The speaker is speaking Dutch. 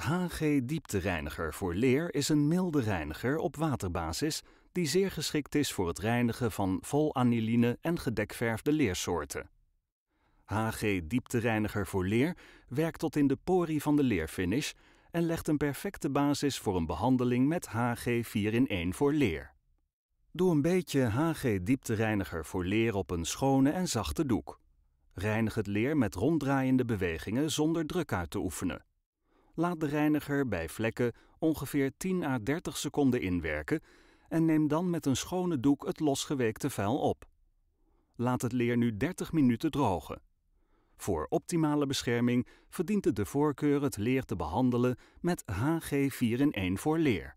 HG-dieptereiniger voor leer is een milde reiniger op waterbasis die zeer geschikt is voor het reinigen van volaniline en gedekverfde leersoorten. HG-dieptereiniger voor leer werkt tot in de pori van de leerfinish en legt een perfecte basis voor een behandeling met HG 4-in-1 voor leer. Doe een beetje HG-dieptereiniger voor leer op een schone en zachte doek. Reinig het leer met ronddraaiende bewegingen zonder druk uit te oefenen. Laat de reiniger bij vlekken ongeveer 10 à 30 seconden inwerken en neem dan met een schone doek het losgeweekte vuil op. Laat het leer nu 30 minuten drogen. Voor optimale bescherming verdient het de voorkeur het leer te behandelen met HG4 in 1 voor leer.